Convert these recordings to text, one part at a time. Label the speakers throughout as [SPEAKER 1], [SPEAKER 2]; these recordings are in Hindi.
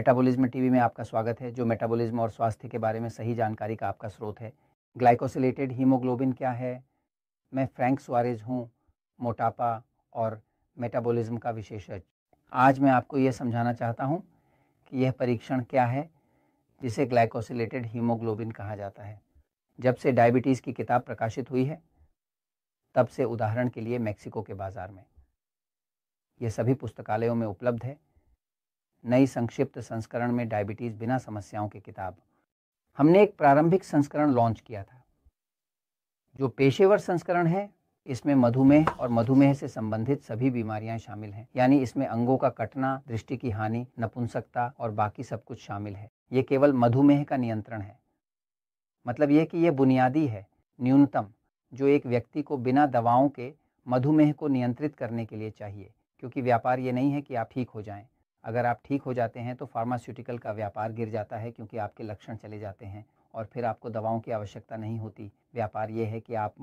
[SPEAKER 1] मेटाबॉलिज्म टीवी में आपका स्वागत है जो मेटाबॉलिज्म और स्वास्थ्य के बारे में सही जानकारी का आपका स्रोत है ग्लाइकोसिलेटेड हीमोग्लोबिन क्या है मैं फ्रैंक सुआरेज हूँ मोटापा और मेटाबॉलिज्म का विशेषज्ञ आज मैं आपको यह समझाना चाहता हूँ कि यह परीक्षण क्या है जिसे ग्लाइकोसिलेटेड हीमोग्लोबिन कहा जाता है जब से डायबिटीज़ की किताब प्रकाशित हुई है तब से उदाहरण के लिए मैक्सिको के बाज़ार में ये सभी पुस्तकालयों में उपलब्ध है नई संक्षिप्त संस्करण में डायबिटीज़ बिना समस्याओं की किताब हमने एक प्रारंभिक संस्करण लॉन्च किया था जो पेशेवर संस्करण है इसमें मधुमेह और मधुमेह से संबंधित सभी बीमारियां शामिल हैं यानी इसमें अंगों का कटना दृष्टि की हानि नपुंसकता और बाकी सब कुछ शामिल है ये केवल मधुमेह का नियंत्रण है मतलब यह कि यह बुनियादी है न्यूनतम जो एक व्यक्ति को बिना दवाओं के मधुमेह को नियंत्रित करने के लिए चाहिए क्योंकि व्यापार ये नहीं है कि आप ठीक हो जाएं अगर आप ठीक हो जाते हैं तो फार्मास्यूटिकल का व्यापार गिर जाता है क्योंकि आपके लक्षण चले जाते हैं और फिर आपको दवाओं की आवश्यकता नहीं होती व्यापार ये है कि आप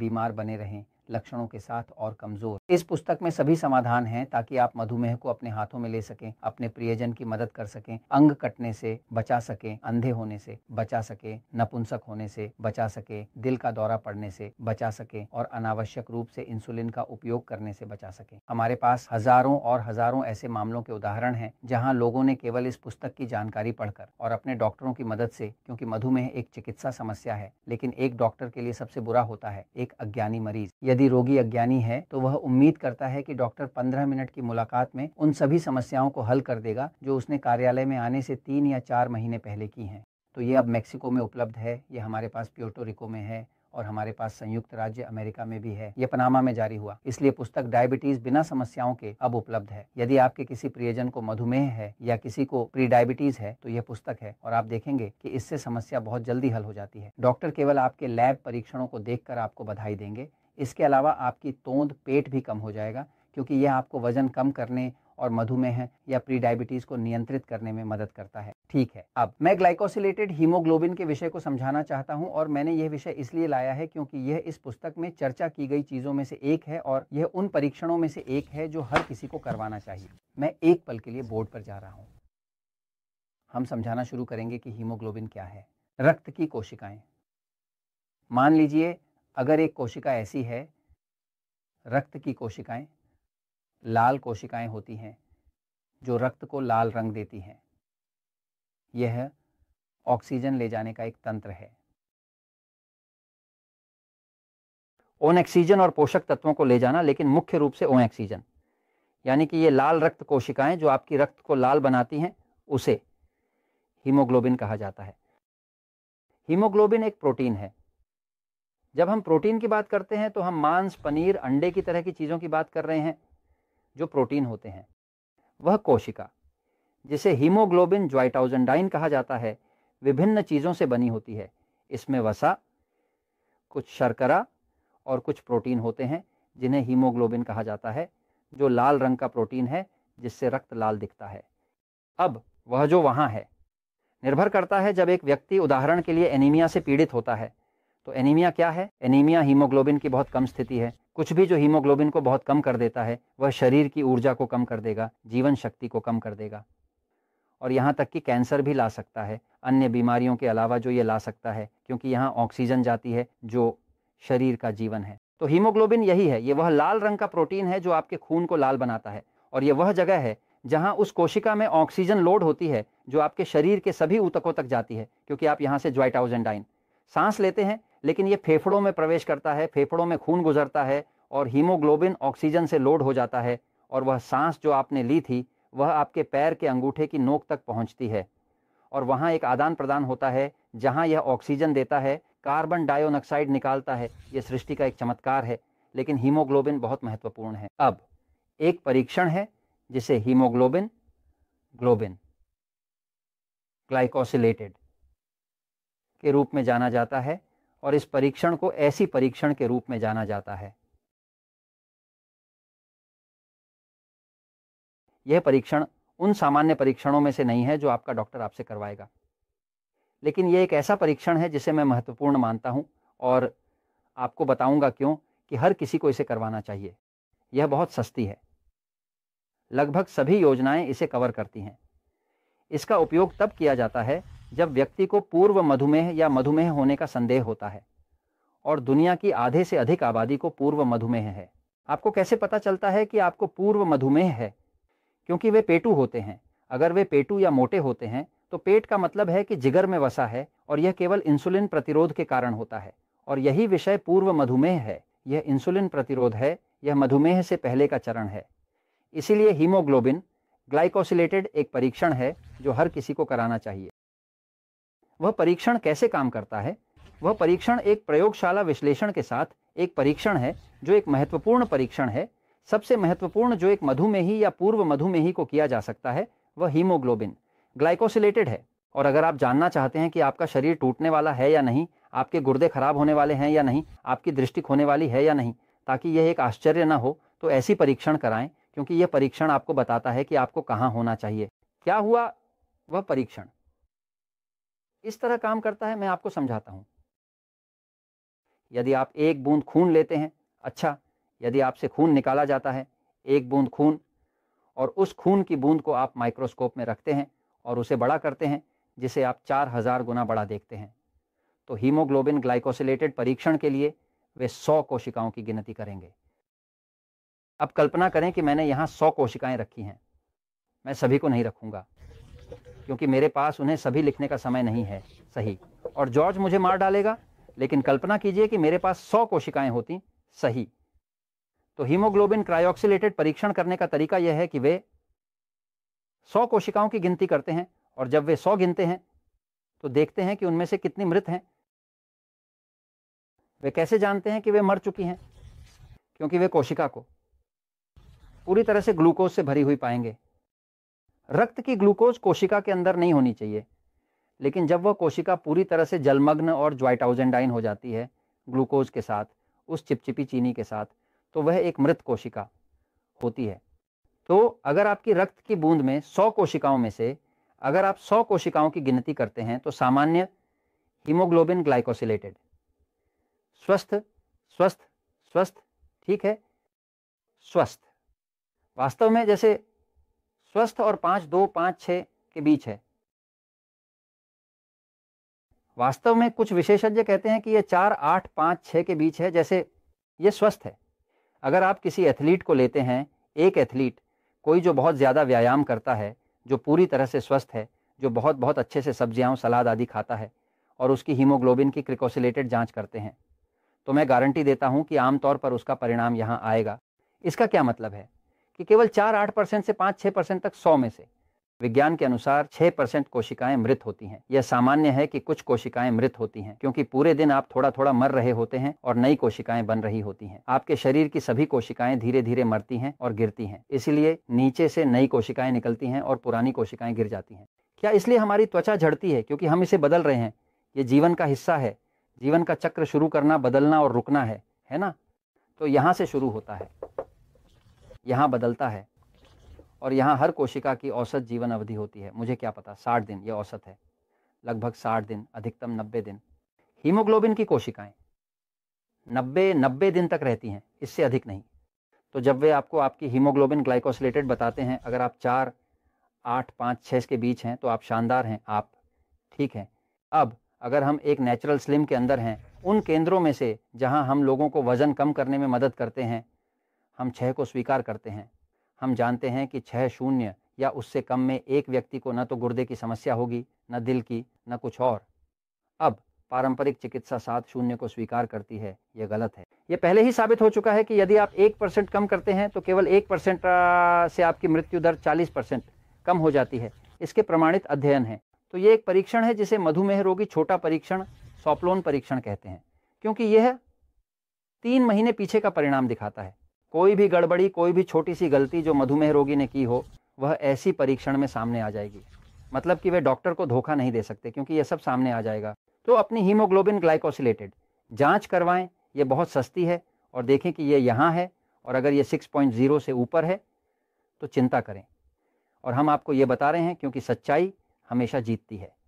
[SPEAKER 1] बीमार बने रहें लक्षणों के साथ और कमजोर इस पुस्तक में सभी समाधान हैं ताकि आप मधुमेह को अपने हाथों में ले सकें अपने प्रियजन की मदद कर सकें अंग कटने से बचा सके अंधे होने से बचा सके नपुंसक होने से बचा सके दिल का दौरा पड़ने से बचा सके और अनावश्यक रूप से इंसुलिन का उपयोग करने से बचा सके हमारे पास हजारों और हजारों ऐसे मामलों के उदाहरण हैं जहां लोगों ने केवल इस पुस्तक की जानकारी पढ़कर और अपने डॉक्टरों की मदद से क्योंकि मधुमेह एक चिकित्सा समस्या है लेकिन एक डॉक्टर के लिए सबसे बुरा होता है एक अज्ञानी मरीज यदि रोगी अज्ञानी है तो वह उम्मीद करता है कि डॉक्टर पंद्रह मिनट की मुलाकात में उन सभी समस्याओं को हल कर देगा जो उसने कार्यालय में आने से तीन या चार महीने पहले की हैं तो ये अब मेक्सिको में उपलब्ध है ये हमारे पास प्योटोरिको में है और हमारे पास संयुक्त राज्य अमेरिका में भी है यह पनामा में जारी हुआ इसलिए पुस्तक डायबिटीज बिना समस्याओं के अब उपलब्ध है यदि आपके किसी प्रियजन को मधुमेह है या किसी को प्री डायबिटीज है तो यह पुस्तक है और आप देखेंगे कि इससे समस्या बहुत जल्दी हल हो जाती है डॉक्टर केवल आपके लैब परीक्षणों को देखकर आपको बधाई देंगे इसके अलावा आपकी तोंद पेट भी कम हो जाएगा क्योंकि यह आपको वजन कम करने और मधुमेह या प्री डायबिटीज को नियंत्रित करने में मदद करता है ठीक है अब मैं ग्लाइकोसिलेटेड हीमोग्लोबिन के विषय को समझाना चाहता हूं और मैंने यह विषय इसलिए लाया है क्योंकि यह इस पुस्तक में चर्चा की गई चीज़ों में से एक है और यह उन परीक्षणों में से एक है जो हर किसी को करवाना चाहिए मैं एक पल के लिए बोर्ड पर जा रहा हूँ हम समझाना शुरू करेंगे कि हीमोग्लोबिन क्या है रक्त की कोशिकाएं मान लीजिए अगर एक कोशिका ऐसी है रक्त की कोशिकाएं लाल कोशिकाएं होती हैं जो रक्त को लाल रंग देती हैं यह ऑक्सीजन ले जाने का एक तंत्र है ओन ऑक्सीजन और पोषक तत्वों को ले जाना लेकिन मुख्य रूप से ओन ऑक्सीजन यानी कि ये लाल रक्त कोशिकाएं जो आपकी रक्त को लाल बनाती हैं उसे हीमोग्लोबिन कहा जाता है हीमोग्लोबिन एक प्रोटीन है जब हम प्रोटीन की बात करते हैं तो हम मांस पनीर अंडे की तरह की चीज़ों की बात कर रहे हैं जो प्रोटीन होते हैं वह कोशिका जिसे हीमोग्लोबिन ज्वाइटाउजेंडाइन कहा जाता है विभिन्न चीज़ों से बनी होती है इसमें वसा कुछ शर्करा और कुछ प्रोटीन होते हैं जिन्हें हीमोग्लोबिन कहा जाता है जो लाल रंग का प्रोटीन है जिससे रक्त लाल दिखता है अब वह जो वहाँ है निर्भर करता है जब एक व्यक्ति उदाहरण के लिए एनीमिया से पीड़ित होता है तो एनीमिया क्या है एनीमिया हीमोग्लोबिन की बहुत कम स्थिति है कुछ भी जो हीमोग्लोबिन को बहुत कम कर देता है वह शरीर की ऊर्जा को कम कर देगा जीवन शक्ति को कम कर देगा और यहाँ तक कि कैंसर भी ला सकता है अन्य बीमारियों के अलावा जो ये ला सकता है क्योंकि यहाँ ऑक्सीजन जाती है जो शरीर का जीवन है तो हीमोग्लोबिन यही है ये वह लाल रंग का प्रोटीन है जो आपके खून को लाल बनाता है और ये वह जगह है जहाँ उस कोशिका में ऑक्सीजन लोड होती है जो आपके शरीर के सभी ऊतकों तक जाती है क्योंकि आप यहाँ से ज्वाइटाउजेंडाइन सांस लेते हैं लेकिन ये फेफड़ों में प्रवेश करता है फेफड़ों में खून गुजरता है और हीमोग्लोबिन ऑक्सीजन से लोड हो जाता है और वह सांस जो आपने ली थी वह आपके पैर के अंगूठे की नोक तक पहुंचती है और वहाँ एक आदान प्रदान होता है जहाँ यह ऑक्सीजन देता है कार्बन डाइऑक्साइड निकालता है यह सृष्टि का एक चमत्कार है लेकिन हीमोग्लोबिन बहुत महत्वपूर्ण है अब एक परीक्षण है जिसे हीमोग्लोबिन ग्लोबिन ग्लाइकोसिलेटेड के रूप में जाना जाता है और इस परीक्षण को ऐसी परीक्षण के रूप में जाना जाता है यह परीक्षण उन सामान्य परीक्षणों में से नहीं है जो आपका डॉक्टर आपसे करवाएगा लेकिन यह एक ऐसा परीक्षण है जिसे मैं महत्वपूर्ण मानता हूं और आपको बताऊंगा क्यों कि हर किसी को इसे करवाना चाहिए यह बहुत सस्ती है लगभग सभी योजनाएं इसे कवर करती हैं इसका उपयोग तब किया जाता है जब व्यक्ति को पूर्व मधुमेह या मधुमेह होने का संदेह होता है और दुनिया की आधे से अधिक आबादी को पूर्व मधुमेह है आपको कैसे पता चलता है कि आपको पूर्व मधुमेह है क्योंकि वे पेटू होते हैं अगर वे पेटू या मोटे होते हैं तो पेट का मतलब है कि जिगर में वसा है और यह केवल इंसुलिन प्रतिरोध के कारण होता है और यही विषय पूर्व मधुमेह है यह इंसुलिन प्रतिरोध है यह मधुमेह से पहले का चरण है इसीलिए हीमोग्लोबिन ग्लाइकोसिलेटेड एक परीक्षण है जो हर किसी को कराना चाहिए वह परीक्षण कैसे काम करता है वह परीक्षण एक प्रयोगशाला विश्लेषण के साथ एक परीक्षण है जो एक महत्वपूर्ण परीक्षण है सबसे महत्वपूर्ण जो एक मधुमेही या पूर्व मधुमेही को किया जा सकता है वह हीमोग्लोबिन ग्लाइकोसिलेटेड है और अगर आप जानना चाहते हैं कि आपका शरीर टूटने वाला है या नहीं आपके गुर्दे खराब होने वाले हैं या नहीं आपकी दृष्टि खोने वाली है या नहीं ताकि यह एक आश्चर्य न हो तो ऐसी परीक्षण कराएं क्योंकि यह परीक्षण आपको बताता है कि आपको कहाँ होना चाहिए क्या हुआ वह परीक्षण इस तरह काम करता है मैं आपको समझाता हूँ यदि आप एक बूंद खून लेते हैं अच्छा यदि आपसे खून निकाला जाता है एक बूंद खून और उस खून की बूंद को आप माइक्रोस्कोप में रखते हैं और उसे बड़ा करते हैं जिसे आप चार हज़ार गुना बड़ा देखते हैं तो हीमोग्लोबिन ग्लाइकोसिलेटेड परीक्षण के लिए वे सौ कोशिकाओं की गिनती करेंगे अब कल्पना करें कि मैंने यहाँ सौ कोशिकाएं रखी हैं मैं सभी को नहीं रखूँगा क्योंकि मेरे पास उन्हें सभी लिखने का समय नहीं है सही और जॉर्ज मुझे मार डालेगा लेकिन कल्पना कीजिए कि मेरे पास सौ कोशिकाएं होती सही तो हीमोग्लोबिन क्रायोक्सिलेटेड परीक्षण करने का तरीका यह है कि वे सौ कोशिकाओं की गिनती करते हैं और जब वे सौ गिनते हैं तो देखते हैं कि उनमें से कितनी मृत हैं वे कैसे जानते हैं कि वे मर चुकी हैं क्योंकि वे कोशिका को पूरी तरह से ग्लूकोज से भरी हुई पाएंगे रक्त की ग्लूकोज कोशिका के अंदर नहीं होनी चाहिए लेकिन जब वह कोशिका पूरी तरह से जलमग्न और ज्वाइटाउजेंडाइन हो जाती है ग्लूकोज के साथ उस चिपचिपी चीनी के साथ तो वह एक मृत कोशिका होती है तो अगर आपकी रक्त की बूंद में सौ कोशिकाओं में से अगर आप सौ कोशिकाओं की गिनती करते हैं तो सामान्य हीमोग्लोबिन ग्लाइकोसिलेटेड स्वस्थ स्वस्थ स्वस्थ ठीक है स्वस्थ वास्तव में जैसे स्वस्थ और पाँच दो पाँच छः के बीच है वास्तव में कुछ विशेषज्ञ कहते हैं कि ये चार आठ पाँच छः के बीच है जैसे ये स्वस्थ है अगर आप किसी एथलीट को लेते हैं एक एथलीट कोई जो बहुत ज़्यादा व्यायाम करता है जो पूरी तरह से स्वस्थ है जो बहुत बहुत अच्छे से सब्जियाँ सलाद आदि खाता है और उसकी हीमोग्लोबिन की क्रिकोसिलेटेड जांच करते हैं तो मैं गारंटी देता हूं कि आमतौर पर उसका परिणाम यहां आएगा इसका क्या मतलब है कि केवल चार आठ परसेंट से पाँच छः परसेंट तक सौ में से विज्ञान के अनुसार छः परसेंट कोशिकाएं मृत होती हैं यह सामान्य है कि कुछ कोशिकाएं मृत होती हैं क्योंकि पूरे दिन आप थोड़ा थोड़ा मर रहे होते हैं और नई कोशिकाएं बन रही होती हैं आपके शरीर की सभी कोशिकाएं धीरे धीरे मरती हैं और गिरती हैं इसलिए नीचे से नई कोशिकाएं निकलती हैं और पुरानी कोशिकाएं गिर जाती हैं क्या इसलिए हमारी त्वचा झड़ती है क्योंकि हम इसे बदल रहे हैं ये जीवन का हिस्सा है जीवन का चक्र शुरू करना बदलना और रुकना है है ना तो यहाँ से शुरू होता है यहाँ बदलता है और यहाँ हर कोशिका की औसत जीवन अवधि होती है मुझे क्या पता साठ दिन ये औसत है लगभग साठ दिन अधिकतम नब्बे दिन हीमोग्लोबिन की कोशिकाएं नब्बे नब्बे दिन तक रहती हैं इससे अधिक नहीं तो जब वे आपको आपकी हीमोग्लोबिन ग्लाइकोसलेटेड बताते हैं अगर आप चार आठ पाँच छः के बीच हैं तो आप शानदार हैं आप ठीक हैं अब अगर हम एक नेचुरल स्लिम के अंदर हैं उन केंद्रों में से जहां हम लोगों को वज़न कम करने में मदद करते हैं हम छः को स्वीकार करते हैं हम जानते हैं कि छः शून्य या उससे कम में एक व्यक्ति को न तो गुर्दे की समस्या होगी न दिल की न कुछ और अब पारंपरिक चिकित्सा सात शून्य को स्वीकार करती है ये गलत है ये पहले ही साबित हो चुका है कि यदि आप एक परसेंट कम करते हैं तो केवल एक परसेंट से आपकी मृत्यु दर चालीस परसेंट कम हो जाती है इसके प्रमाणित अध्ययन है तो ये एक परीक्षण है जिसे मधुमेह रोगी छोटा परीक्षण सॉपलोन परीक्षण कहते हैं क्योंकि यह तीन महीने पीछे का परिणाम दिखाता है कोई भी गड़बड़ी कोई भी छोटी सी गलती जो मधुमेह रोगी ने की हो वह ऐसी परीक्षण में सामने आ जाएगी मतलब कि वे डॉक्टर को धोखा नहीं दे सकते क्योंकि यह सब सामने आ जाएगा तो अपनी हीमोग्लोबिन ग्लाइकोसिलेटेड जांच करवाएं ये बहुत सस्ती है और देखें कि ये यहाँ है और अगर ये 6.0 से ऊपर है तो चिंता करें और हम आपको ये बता रहे हैं क्योंकि सच्चाई हमेशा जीतती है